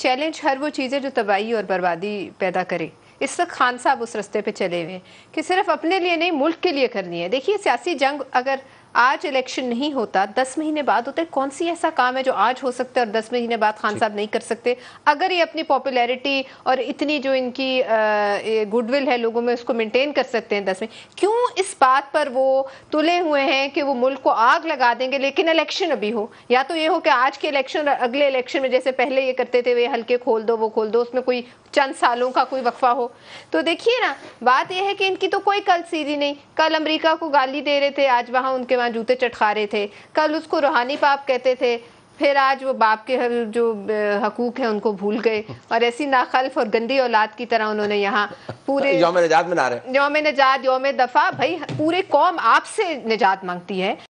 challenge हर वो चीजें जो तबाही और बर्बादी पैदा करे इस वक्त खान साहब उस रस्ते पे चले हुए हैं कि सिर्फ अपने लिए नहीं मुल्क के लिए करनी है देखिए सियासी जंग अगर आज इलेक्शन नहीं होता दस महीने बाद होता है कौन सी ऐसा काम है जो आज हो सकता है और दस महीने बाद खान साहब नहीं कर सकते अगर ये अपनी पॉपुलैरिटी और इतनी जो इनकी गुडविल है लोगों में उसको मेंटेन कर सकते हैं दस में क्यों इस बात पर वो तुले हुए हैं कि वो मुल्क को आग लगा देंगे लेकिन इलेक्शन अभी हो या तो ये हो कि आज के इलेक्शन और अगले इलेक्शन में जैसे पहले ये करते थे वे हल्के खोल दो वो खोल दो उसमें कोई चंद सालों का कोई वक्फा हो तो देखिए ना बात यह है कि इनकी तो कोई कल सीधी नहीं कल अमरीका को गाली दे रहे थे आज वहाँ उनके वहाँ जूते चटखा रहे थे कल उसको रूहानी बाप कहते थे फिर आज वो बाप के हर जो हकूक हैं उनको भूल गए और ऐसी नाखल्फ और गंदी औलाद की तरह उन्होंने यहाँ पूरे यौम निजात मना रहे यौम निजात यौम दफा भाई पूरे कौम आपसे निजात मांगती है